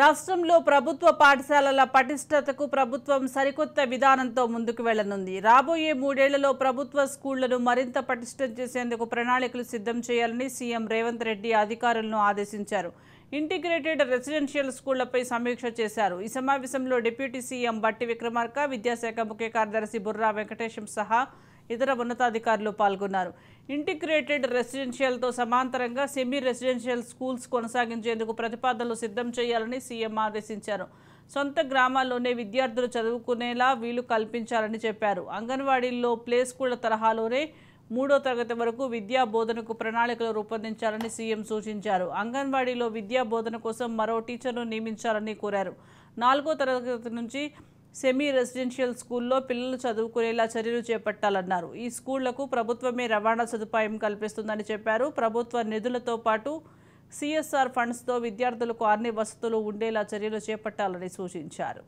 రాష్ట్రంలో ప్రభుత్వ పాఠశాలల పటిష్టతకు ప్రభుత్వం సరికొత్త విధానంతో ముందుకు వెళ్లనుంది రాబోయే మూడేళ్లలో ప్రభుత్వ స్కూళ్లను మరింత పటిష్టం చేసేందుకు ప్రణాళికలు సిద్ధం చేయాలని సీఎం రేవంత్ రెడ్డి అధికారులను ఆదేశించారు ఇంటిగ్రేటెడ్ రెసిడెన్షియల్ స్కూళ్లపై సమీక్ష చేశారు ఈ సమావేశంలో డిప్యూటీ సీఎం బట్టి విక్రమార్క విద్యాశాఖ ముఖ్య కార్యదర్శి బుర్రా వెంకటేశం సహా ఇతర ఉన్నతాధికారులు పాల్గొన్నారు ఇంటిగ్రేటెడ్ రెసిడెన్షియల్తో సమాంతరంగా సెమీ రెసిడెన్షియల్ స్కూల్స్ కొనసాగించేందుకు ప్రతిపాదనలు సిద్ధం చేయాలని సీఎం ఆదేశించారు సొంత గ్రామాల్లోనే విద్యార్థులు చదువుకునేలా వీలు కల్పించాలని చెప్పారు అంగన్వాడీల్లో ప్లే స్కూళ్ల తరహాలోనే మూడో తరగతి వరకు విద్యా బోధనకు ప్రణాళికలు రూపొందించాలని సీఎం సూచించారు అంగన్వాడీలో విద్యా బోధన కోసం మరో టీచర్ను నియమించాలని కోరారు నాలుగో తరగతి నుంచి సెమీ రెసిడెన్షియల్ స్కూల్లో పిల్లలు చదువుకునేలా చర్యలు చేపట్టాలన్నారు ఈ స్కూళ్లకు ప్రభుత్వమే రవాణా సదుపాయం కల్పిస్తుందని చెప్పారు ప్రభుత్వ నిధులతో పాటు సిఎస్ఆర్ ఫండ్స్తో విద్యార్థులకు అన్ని వసతులు ఉండేలా చర్యలు చేపట్టాలని సూచించారు